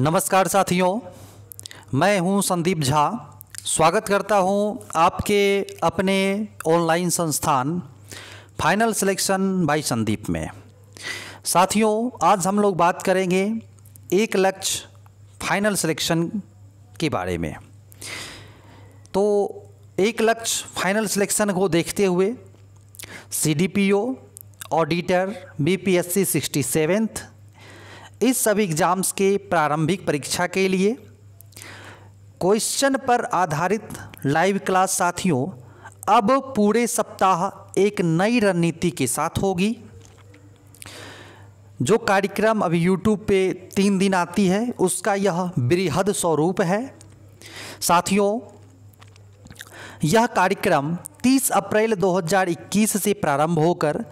नमस्कार साथियों मैं हूं संदीप झा स्वागत करता हूं आपके अपने ऑनलाइन संस्थान फाइनल सिलेक्शन बाय संदीप में साथियों आज हम लोग बात करेंगे एक लक्ष्य फाइनल सिलेक्शन के बारे में तो एक लक्ष्य फाइनल सिलेक्शन को देखते हुए C D P O auditor B P S C sixty seventh इस सब एग्ज़ाम्स के प्रारंभिक परीक्षा के लिए क्वेश्चन पर आधारित लाइव क्लास साथियों अब पूरे सप्ताह एक नई रणनीति के साथ होगी जो कार्यक्रम अभी YouTube पे तीन दिन आती है उसका यह बृहद स्वरूप है साथियों यह कार्यक्रम 30 अप्रैल 2021 से प्रारंभ होकर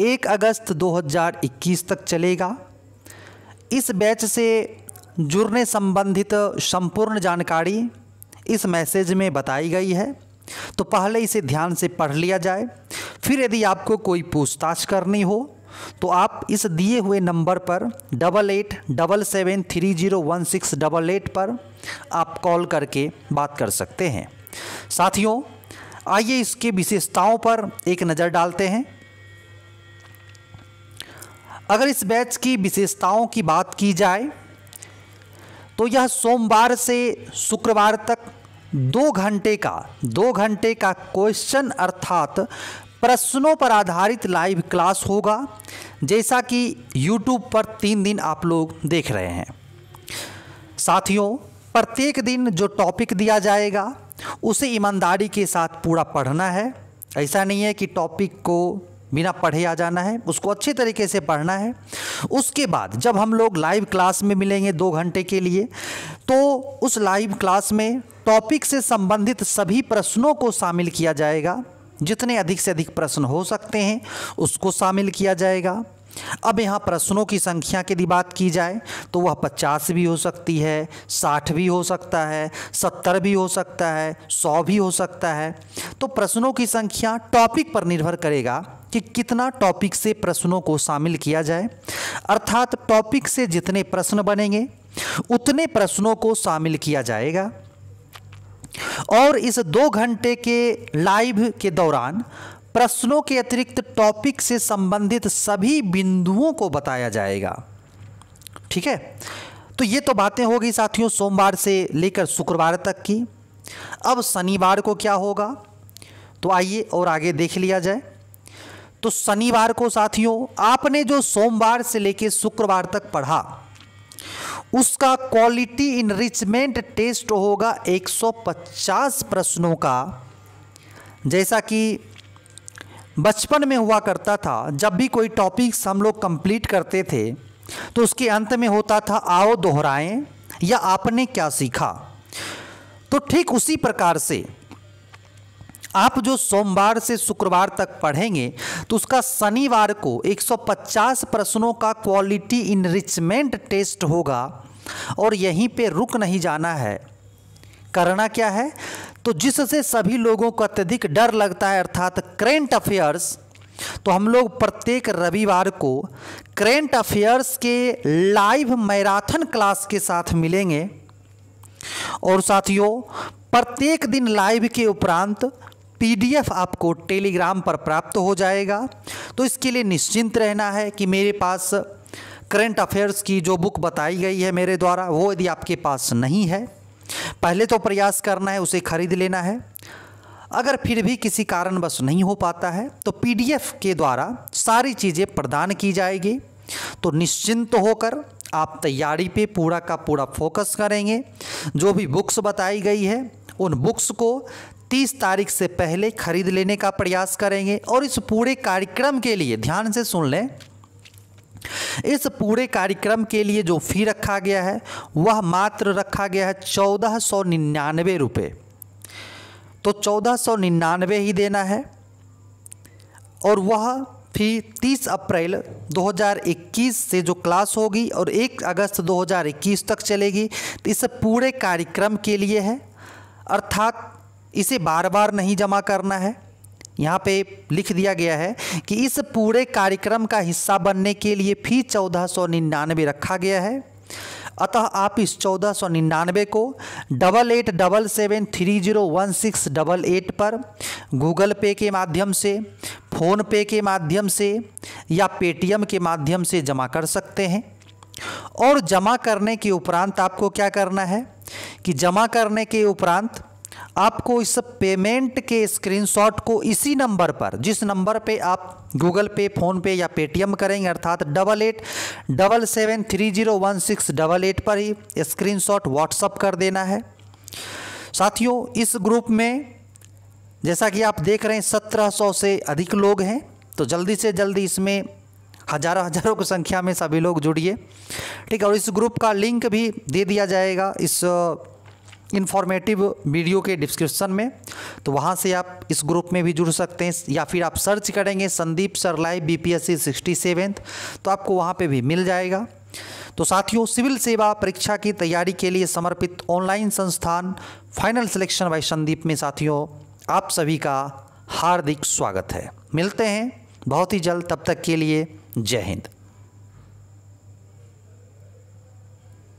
1 अगस्त 2021 तक चलेगा इस बैच से जुड़ने संबंधित संपूर्ण जानकारी इस मैसेज में बताई गई है तो पहले इसे ध्यान से पढ़ लिया जाए फिर यदि आपको कोई पूछताछ करनी हो तो आप इस दिए हुए नंबर पर double eight double seven three zero one six double eight पर आप कॉल करके बात कर सकते हैं साथियों आइए इसके विशेषताओं पर एक नज़र डालते हैं अगर इस बैच की विशेषताओं की बात की जाए तो यह सोमवार से शुक्रवार तक दो घंटे का दो घंटे का क्वेश्चन अर्थात प्रश्नों पर आधारित लाइव क्लास होगा जैसा कि यूट्यूब पर तीन दिन आप लोग देख रहे हैं साथियों प्रत्येक दिन जो टॉपिक दिया जाएगा उसे ईमानदारी के साथ पूरा पढ़ना है ऐसा नहीं है कि टॉपिक को बिना पढ़े आ जाना है उसको अच्छे तरीके से पढ़ना है उसके बाद जब हम लोग लाइव क्लास में मिलेंगे दो घंटे के लिए तो उस लाइव क्लास में टॉपिक से संबंधित सभी प्रश्नों को शामिल किया जाएगा जितने अधिक से अधिक प्रश्न हो सकते हैं उसको शामिल किया जाएगा अब यहाँ प्रश्नों की संख्या की बात की जाए तो वह पचास भी हो सकती है साठ भी हो सकता है सत्तर भी हो सकता है सौ भी हो सकता है तो प्रश्नों की संख्या टॉपिक पर निर्भर करेगा कि कितना टॉपिक से प्रश्नों को शामिल किया जाए अर्थात टॉपिक से जितने प्रश्न बनेंगे उतने प्रश्नों को शामिल किया जाएगा और इस दो घंटे के लाइव के दौरान प्रश्नों के अतिरिक्त टॉपिक से संबंधित सभी बिंदुओं को बताया जाएगा ठीक है तो ये तो बातें होगी साथियों सोमवार से लेकर शुक्रवार तक की अब शनिवार को क्या होगा तो आइए और आगे देख लिया जाए तो शनिवार को साथियों आपने जो सोमवार से लेकर शुक्रवार तक पढ़ा उसका क्वालिटी इनरिचमेंट टेस्ट होगा 150 प्रश्नों का जैसा कि बचपन में हुआ करता था जब भी कोई टॉपिक्स हम लोग कंप्लीट करते थे तो उसके अंत में होता था आओ दोहराएं या आपने क्या सीखा तो ठीक उसी प्रकार से आप जो सोमवार से शुक्रवार तक पढ़ेंगे तो उसका शनिवार को 150 प्रश्नों का क्वालिटी इनरिचमेंट टेस्ट होगा और यहीं पे रुक नहीं जाना है करना क्या है तो जिससे सभी लोगों को अत्यधिक डर लगता है अर्थात करेंट अफेयर्स तो हम लोग प्रत्येक रविवार को करेंट अफेयर्स के लाइव मैराथन क्लास के साथ मिलेंगे और साथियों प्रत्येक दिन लाइव के उपरांत पीडीएफ आपको टेलीग्राम पर प्राप्त हो जाएगा तो इसके लिए निश्चिंत रहना है कि मेरे पास करंट अफेयर्स की जो बुक बताई गई है मेरे द्वारा वो यदि आपके पास नहीं है पहले तो प्रयास करना है उसे खरीद लेना है अगर फिर भी किसी कारणवश नहीं हो पाता है तो पीडीएफ के द्वारा सारी चीज़ें प्रदान की जाएगी तो निश्चिंत होकर आप तैयारी पे पूरा का पूरा फोकस करेंगे जो भी बुक्स बताई गई है उन बुक्स को तीस तारीख से पहले खरीद लेने का प्रयास करेंगे और इस पूरे कार्यक्रम के लिए ध्यान से सुन लें इस पूरे कार्यक्रम के लिए जो फी रखा गया है वह मात्र रखा गया है चौदह सौ निन्यानवे रुपये तो चौदह सौ निन्यानवे ही देना है और वह फी तीस अप्रैल 2021 से जो क्लास होगी और एक अगस्त 2021 तक चलेगी तो इस पूरे कार्यक्रम के लिए है अर्थात इसे बार बार नहीं जमा करना है यहाँ पे लिख दिया गया है कि इस पूरे कार्यक्रम का हिस्सा बनने के लिए फी चौदह सौ निन्यानवे रखा गया है अतः आप इस चौदह सौ निन्यानवे को double eight double seven three zero one six double eight पर गूगल पे के माध्यम से फ़ोन पे के माध्यम से या पेटीएम के माध्यम से जमा कर सकते हैं और जमा करने के उपरांत आपको क्या करना है कि जमा करने के उपरांत आपको इस पेमेंट के स्क्रीनशॉट को इसी नंबर पर जिस नंबर पे आप गूगल पे फ़ोनपे या पेटीएम करेंगे अर्थात double eight double seven three zero one six double eight पर ही स्क्रीनशॉट व्हाट्सअप कर देना है साथियों इस ग्रुप में जैसा कि आप देख रहे हैं सत्रह सौ से अधिक लोग हैं तो जल्दी से जल्दी इसमें हजारों हजारों की संख्या में सभी लोग जुड़िए ठीक है और इस ग्रुप का लिंक भी दे दिया जाएगा इस इन्फॉर्मेटिव वीडियो के डिस्क्रिप्शन में तो वहाँ से आप इस ग्रुप में भी जुड़ सकते हैं या फिर आप सर्च करेंगे Sandeep Sarlai B P S C sixty seventh तो आपको वहाँ पे भी मिल जाएगा तो साथियों सिविल सेवा परीक्षा की तैयारी के लिए समर्पित ऑनलाइन संस्थान फाइनल सिलेक्शन बाई संदीप में साथियों आप सभी का हार्दिक स्वागत है मिलते हैं बहुत ही जल्द तब तक के लिए जय हिंद